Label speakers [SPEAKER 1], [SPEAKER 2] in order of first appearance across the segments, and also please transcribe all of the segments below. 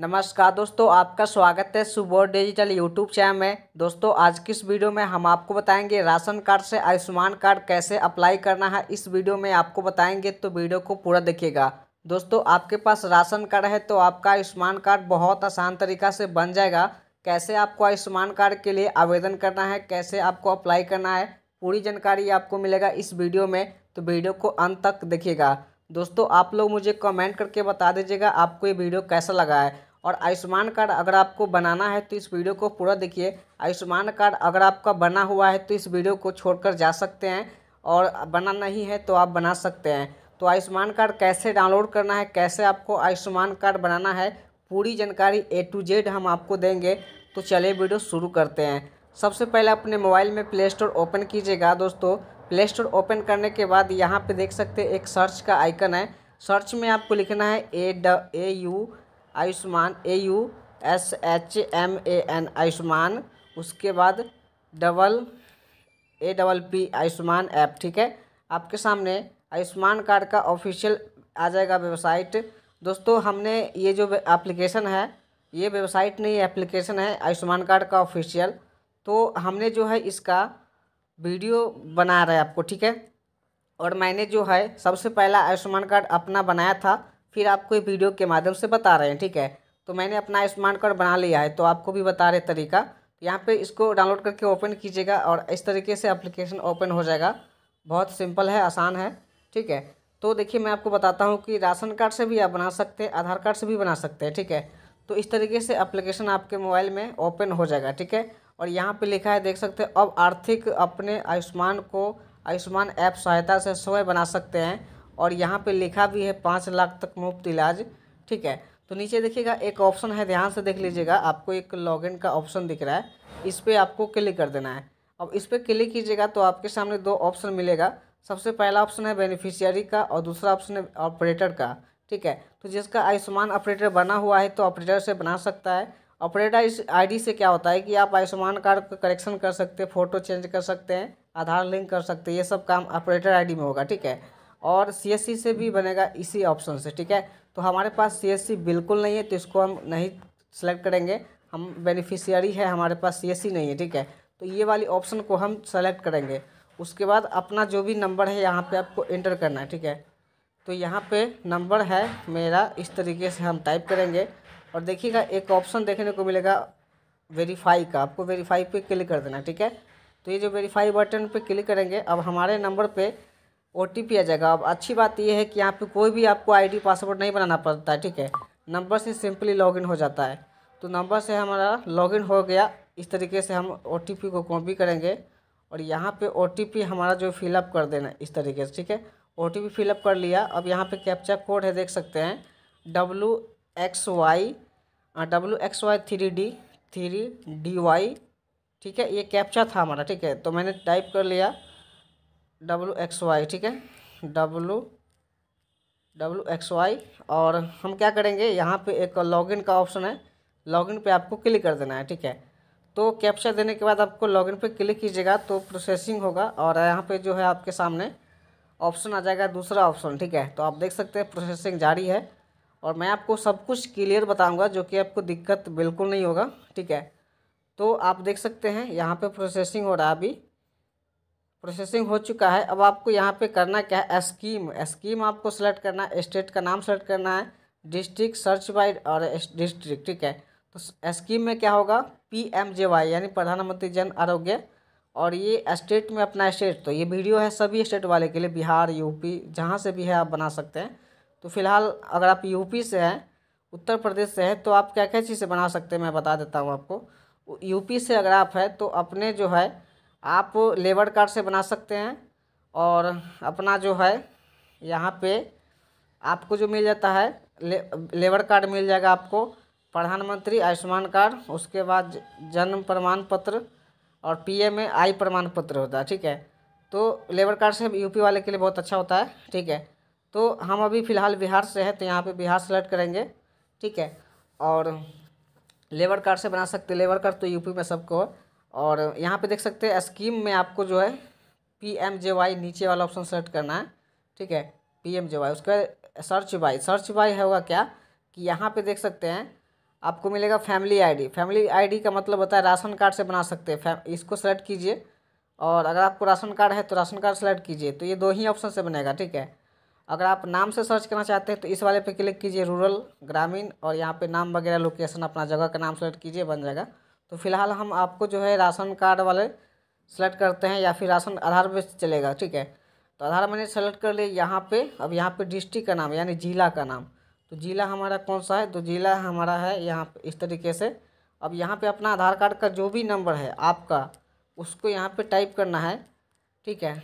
[SPEAKER 1] नमस्कार दोस्तों आपका स्वागत है सुबोध डिजिटल यूट्यूब चैनल में दोस्तों आज की इस वीडियो में हम आपको बताएंगे राशन कार्ड से आयुष्मान कार्ड कैसे अप्लाई करना है इस वीडियो में आपको बताएंगे तो वीडियो को पूरा देखिएगा दोस्तों आपके पास राशन कार्ड है तो आपका आयुष्मान कार्ड बहुत आसान तरीका से बन जाएगा कैसे आपको आयुष्मान कार्ड के लिए आवेदन करना है कैसे आपको अप्लाई करना है पूरी जानकारी आपको मिलेगा इस वीडियो में तो वीडियो को अंत तक देखिएगा दोस्तों आप लोग मुझे कमेंट करके बता दीजिएगा आपको ये वीडियो कैसा लगा है और आयुष्मान कार्ड अगर आपको बनाना है तो इस वीडियो को पूरा देखिए आयुष्मान कार्ड अगर आपका बना हुआ है तो इस वीडियो को छोड़कर जा सकते हैं और बना नहीं है तो आप बना सकते हैं तो आयुष्मान कार्ड कैसे डाउनलोड करना है कैसे आपको आयुष्मान कार्ड बनाना है पूरी जानकारी ए टू जेड हम आपको देंगे तो चलिए वीडियो शुरू करते हैं सबसे पहले अपने मोबाइल में प्ले स्टोर ओपन कीजिएगा दोस्तों प्ले स्टोर ओपन करने के बाद यहाँ पे देख सकते हैं एक सर्च का आइकन है सर्च में आपको लिखना है ए ड A U Ayushman A U S H M A N Ayushman उसके बाद double A double P Ayushman app ठीक है आपके सामने आयुष्मान कार्ड का ऑफिशियल आ जाएगा वेबसाइट दोस्तों हमने ये जो एप्लीकेशन है ये वेबसाइट नहीं एप्लीकेशन है आयुष्मान कार्ड का ऑफिशियल तो हमने जो है इसका वीडियो बना रहा है आपको ठीक है और मैंने जो है सबसे पहला आयुष्मान कार्ड अपना बनाया था फिर आपको ये वीडियो के माध्यम से बता रहे हैं ठीक है तो मैंने अपना स्मार्ट कार्ड बना लिया है तो आपको भी बता रहे तरीका यहाँ पे इसको डाउनलोड करके ओपन कीजिएगा और इस तरीके से एप्लीकेशन ओपन हो जाएगा बहुत सिंपल है आसान है ठीक है तो देखिए मैं आपको बताता हूँ कि राशन कार्ड से भी आप बना सकते हैं आधार कार्ड से भी बना सकते हैं ठीक है तो इस तरीके से एप्लीकेशन आपके मोबाइल में ओपन हो जाएगा ठीक है और यहाँ पर लिखा है देख सकते हैं अब आर्थिक अपने आयुष्मान को आयुष्मान ऐप सहायता से स्वयं बना सकते हैं और यहाँ पे लिखा भी है पाँच लाख तक मुफ्त इलाज ठीक है तो नीचे देखिएगा एक ऑप्शन है ध्यान से देख लीजिएगा आपको एक लॉगिन का ऑप्शन दिख रहा है इस पर आपको क्लिक कर देना है अब इस पर क्लिक कीजिएगा तो आपके सामने दो ऑप्शन मिलेगा सबसे पहला ऑप्शन है बेनिफिशियरी का और दूसरा ऑप्शन है ऑपरेटर का ठीक है तो जिसका आयुष्मान ऑपरेटर बना हुआ है तो ऑपरेटर से बना सकता है ऑपरेटर इस आईडी से क्या होता है कि आप आयुष्मान कार्ड का करेक्शन कर सकते हैं फ़ोटो चेंज कर सकते हैं आधार लिंक कर सकते हैं ये सब काम ऑपरेटर आईडी में होगा ठीक है और सी से भी बनेगा इसी ऑप्शन से ठीक है तो हमारे पास सी बिल्कुल नहीं है तो इसको हम नहीं सेलेक्ट करेंगे हम बेनिफिशियरी है हमारे पास सी नहीं है ठीक है तो ये वाली ऑप्शन को हम सेलेक्ट करेंगे उसके बाद अपना जो भी नंबर है यहाँ पे आपको एंटर करना है ठीक है तो यहाँ पे नंबर है मेरा इस तरीके से हम टाइप करेंगे और देखिएगा एक ऑप्शन देखने को मिलेगा वेरीफाई का आपको वेरीफाई पे क्लिक कर देना ठीक है तो ये जो वेरीफाई बटन पे क्लिक करेंगे अब हमारे नंबर पे ओ टी आ जाएगा अब अच्छी बात यह है कि यहाँ पे कोई भी आपको आईडी पासवर्ड नहीं बनाना पड़ता है ठीक है नंबर से सिंपली लॉगिन हो जाता है तो नंबर से हमारा लॉगिन हो गया इस तरीके से हम ओ को कॉपी करेंगे और यहाँ पे ओ हमारा जो फिलअप कर देना इस तरीके से ठीक है ओ टी फिलअप कर लिया अब यहाँ पे कैप्चा कोड है देख सकते हैं W X Y W X Y three D three D Y ठीक है ये कैप्चा था हमारा ठीक है तो मैंने टाइप कर लिया डब्लू एक्स वाई ठीक है डब्लू डब्लू एक्स वाई और हम क्या करेंगे यहाँ पे एक लॉगिन का ऑप्शन है लॉगिन पे आपको क्लिक कर देना है ठीक है तो कैप्चा देने के बाद आपको लॉगिन पे क्लिक कीजिएगा तो प्रोसेसिंग होगा और यहाँ पे जो है आपके सामने ऑप्शन आ जाएगा दूसरा ऑप्शन ठीक है तो आप देख सकते हैं प्रोसेसिंग जारी है और मैं आपको सब कुछ क्लियर बताऊँगा जो कि आपको दिक्कत बिल्कुल नहीं होगा ठीक है तो आप देख सकते हैं यहाँ पर प्रोसेसिंग हो रहा है अभी प्रोसेसिंग हो चुका है अब आपको यहाँ पे करना क्या है स्कीम स्कीम आपको सेलेक्ट करना है स्टेट का नाम सेलेक्ट करना है डिस्ट्रिक्ट सर्च वाइड और डिस्ट्रिक्ट ठीक है तो स्कीम में क्या होगा पी एम जे वाई यानी प्रधानमंत्री जन आरोग्य और ये स्टेट में अपना स्टेट तो ये वीडियो है सभी स्टेट वाले के लिए बिहार यूपी जहाँ से भी है आप बना सकते हैं तो फिलहाल अगर आप यूपी से हैं उत्तर प्रदेश से हैं तो आप क्या क्या चीज़ें से बना सकते हैं मैं बता देता हूँ आपको यूपी से अगर आप हैं तो अपने जो है आप लेबर कार्ड से बना सकते हैं और अपना जो है यहाँ पे आपको जो मिल जाता है ले, लेबर कार्ड मिल जाएगा आपको प्रधानमंत्री आयुष्मान कार्ड उसके बाद जन्म प्रमाण पत्र और पीएम में आई प्रमाण पत्र होता है ठीक है तो लेबर कार्ड से यूपी वाले के लिए बहुत अच्छा होता है ठीक है तो हम अभी फ़िलहाल बिहार से हैं तो यहाँ पे बिहार सेलेक्ट करेंगे ठीक है और लेबर कार्ड से बना सकते लेबर कार्ड तो यूपी में सबको और यहाँ पे देख सकते हैं स्कीम में आपको जो है पी एम जे वाई नीचे वाला ऑप्शन सेलेक्ट करना है ठीक है पी एम जे वाई उसके बाद सर्च बाई सर्च बाई होगा क्या कि यहाँ पे देख सकते हैं आपको मिलेगा फैमिली आईडी फैमिली आईडी का मतलब होता है राशन कार्ड से बना सकते हैं इसको सेलेक्ट कीजिए और अगर आपको राशन कार्ड है तो राशन कार्ड सेलेक्ट कीजिए तो ये दो ही ऑप्शन से बनेगा ठीक है अगर आप नाम से सर्च करना चाहते हैं तो इस वाले पे क्लिक कीजिए रूरल ग्रामीण और यहाँ पे नाम वगैरह लोकेशन अपना जगह का नाम सेलेक्ट कीजिए बन जाएगा तो फिलहाल हम आपको जो है राशन कार्ड वाले सेलेक्ट करते हैं या फिर राशन आधार पर चलेगा ठीक है तो आधार मैंने सेलेक्ट कर लिया यहाँ पे अब यहाँ पे डिस्ट्रिक्ट का नाम यानी ज़िला का नाम तो ज़िला हमारा कौन सा है तो ज़िला हमारा है यहाँ पे इस तरीके से अब यहाँ पे अपना आधार कार्ड का जो भी नंबर है आपका उसको यहाँ पे टाइप करना है ठीक है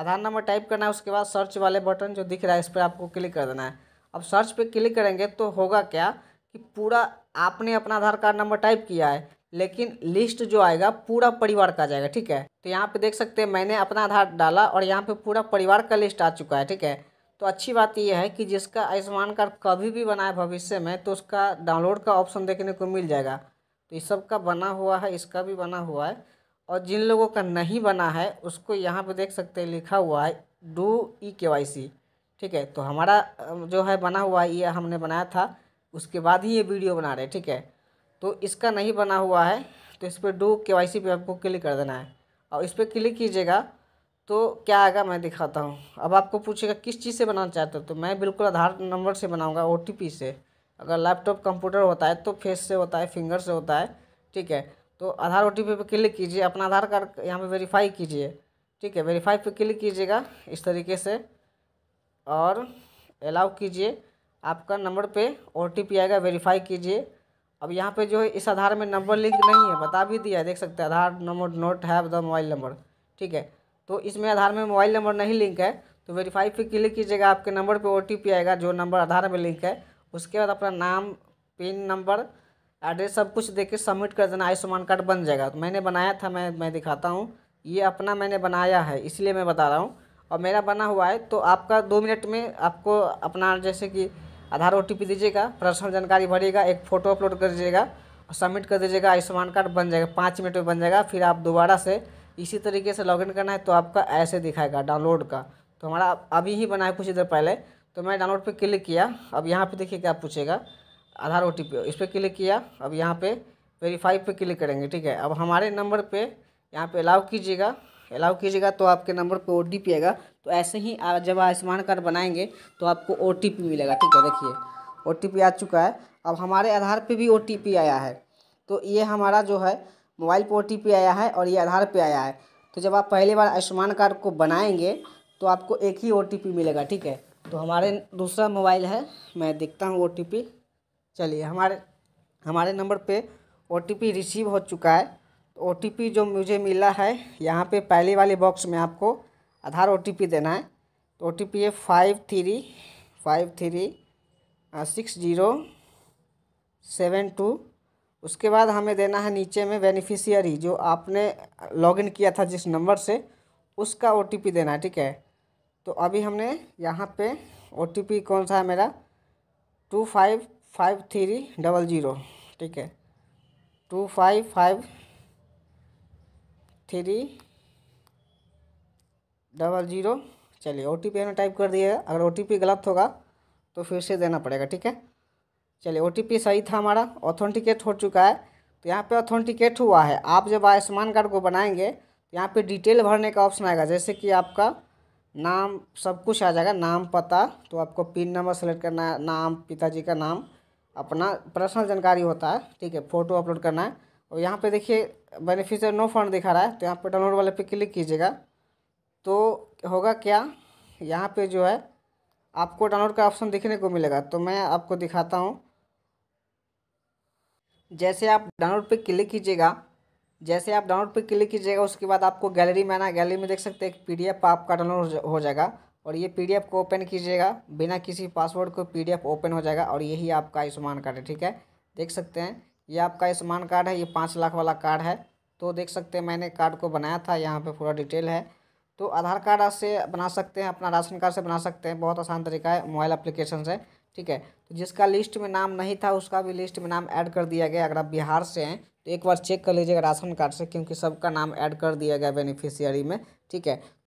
[SPEAKER 1] आधार नंबर टाइप करना है उसके बाद सर्च वाले बटन जो दिख रहा है इस पर आपको क्लिक कर देना है अब सर्च पर क्लिक करेंगे तो होगा क्या कि पूरा आपने अपना आधार कार्ड नंबर टाइप किया है लेकिन लिस्ट जो आएगा पूरा परिवार का जाएगा ठीक है तो यहाँ पे देख सकते हैं मैंने अपना आधार डाला और यहाँ पे पूरा परिवार का लिस्ट आ चुका है ठीक है तो अच्छी बात यह है कि जिसका आयुष्मान कार्ड कभी भी बनाए भविष्य में तो उसका डाउनलोड का ऑप्शन देखने को मिल जाएगा तो इस सब का बना हुआ है इसका भी बना हुआ है और जिन लोगों का नहीं बना है उसको यहाँ पर देख सकते हैं लिखा हुआ है डू ई के वाई सी ठीक है तो हमारा जो है बना हुआ है ये हमने बनाया था उसके बाद ही ये वीडियो बना रहे ठीक है तो इसका नहीं बना हुआ है तो इस पर डू के वाई सी पे आपको क्लिक कर देना है और इस पर क्लिक कीजिएगा तो क्या आएगा मैं दिखाता हूँ अब आपको पूछेगा किस चीज़ से बनाना चाहते हो तो मैं बिल्कुल आधार नंबर से बनाऊँगा ओ से अगर लैपटॉप कंप्यूटर होता है तो फेस से होता है फिंगर से होता है ठीक है तो आधार ओ टी पर क्लिक कीजिए अपना आधार कार्ड यहाँ पे वेरीफाई कीजिए ठीक है वेरीफाई पे क्लिक कीजिएगा इस तरीके से और अलाउ कीजिए आपका नंबर पे ओ आएगा वेरीफाई कीजिए अब यहाँ पे जो है इस आधार में नंबर लिंक नहीं है बता भी दिया है देख सकते हैं Aadhaar number not have the mobile number ठीक है तो इसमें आधार में मोबाइल नंबर नहीं लिंक है तो वेरीफाई पे क्लिक कीजिएगा आपके नंबर पे ओ आएगा जो नंबर आधार में लिंक है उसके बाद अपना नाम पिन नंबर एड्रेस सब कुछ देख सबमिट कर देना आयुष्मान कार्ड बन जाएगा तो मैंने बनाया था मैं मैं दिखाता हूँ ये अपना मैंने बनाया है इसलिए मैं बता रहा हूँ और मेरा बना हुआ है तो आपका दो मिनट में आपको अपना जैसे कि आधार ओ दीजिएगा पर्सनल जानकारी भरिएगा एक फ़ोटो अपलोड कर दीजिएगा और सबमिट कर दीजिएगा आयुष्मान कार्ड बन जाएगा पाँच मिनट में बन जाएगा फिर आप दोबारा से इसी तरीके से लॉगिन करना है तो आपका ऐसे दिखाएगा डाउनलोड का तो हमारा अभी ही बना है कुछ इधर पहले तो मैं डाउनलोड पर क्लिक किया अब यहाँ पर देखिए क्या पूछेगा आधार ओ इस पर क्लिक किया अब यहाँ पर वेरीफाई पर क्लिक करेंगे ठीक है अब हमारे नंबर पर यहाँ पर अलाउ कीजिएगा अलाउ कीजिएगा तो आपके नंबर पर ओ आएगा तो ऐसे ही जब आयुष्मान कार्ड बनाएंगे तो आपको ओ मिलेगा ठीक है देखिए ओ आ चुका है अब हमारे आधार पर भी ओ आया है तो ये हमारा जो है मोबाइल पर ओ आया है और ये आधार पर आया है तो जब आप पहली बार आयुष्मान कार्ड को बनाएंगे तो आपको एक ही ओ मिलेगा ठीक है तो हमारे दूसरा मोबाइल है मैं देखता हूँ ओ चलिए हमारे हमारे नंबर पर ओ रिसीव हो चुका है ओ जो मुझे मिला है यहाँ पे पहले वाले बॉक्स में आपको आधार ओ देना है तो ओ टी है five three five three six zero seven two उसके बाद हमें देना है नीचे में बेनिफिशियरी जो आपने लॉगिन किया था जिस नंबर से उसका ओ देना है ठीक है तो अभी हमने यहाँ पे ओ कौन सा है मेरा two five five three double zero ठीक है two five five three double zero चलिए ओ टी पी हमने टाइप कर दिया है अगर ओ टी पी गलत होगा तो फिर से देना पड़ेगा ठीक है चलिए ओ टी पी सही था हमारा ऑथेंटिकेट हो चुका है तो यहाँ पे ऑथेंटिकेट हुआ है आप जब आयुष्मान कार्ड को बनाएंगे तो यहाँ पे डिटेल भरने का ऑप्शन आएगा जैसे कि आपका नाम सब कुछ आ जाएगा नाम पता तो आपको पिन नंबर सेलेक्ट करना है नाम पिताजी का नाम अपना पर्सनल जानकारी होता है ठीक है फ़ोटो अपलोड करना है और यहाँ पे देखिए बेनिफिशियर नो फंड दिखा रहा है तो यहाँ पे डाउनलोड वाले पे क्लिक कीजिएगा तो होगा क्या यहाँ पे जो है आपको डाउनलोड का ऑप्शन दिखने को मिलेगा तो मैं आपको दिखाता हूँ जैसे आप डाउनलोड पे क्लिक कीजिएगा जैसे आप डाउनलोड पे क्लिक कीजिएगा उसके बाद आपको गैलरी में आना गैलरी में देख सकते हैं एक पी आपका डाउनलोड हो जाएगा और ये पी को ओपन कीजिएगा बिना किसी पासवर्ड को पी ओपन हो जाएगा और यही आपका आयुष्मान कार्ड है ठीक है देख सकते हैं ये आपका आयुष्मान कार्ड है ये पाँच लाख वाला कार्ड है तो देख सकते हैं मैंने कार्ड को बनाया था यहाँ पे पूरा डिटेल है तो आधार कार्ड से बना सकते हैं अपना राशन कार्ड से बना सकते हैं बहुत आसान तरीका है मोबाइल एप्लीकेशन से ठीक है तो जिसका लिस्ट में नाम नहीं था उसका भी लिस्ट में नाम ऐड कर दिया गया अगर आप बिहार से हैं तो एक बार चेक कर लीजिएगा राशन कार्ड से क्योंकि सबका नाम ऐड कर दिया गया बेनिफिशियरी में ठीक है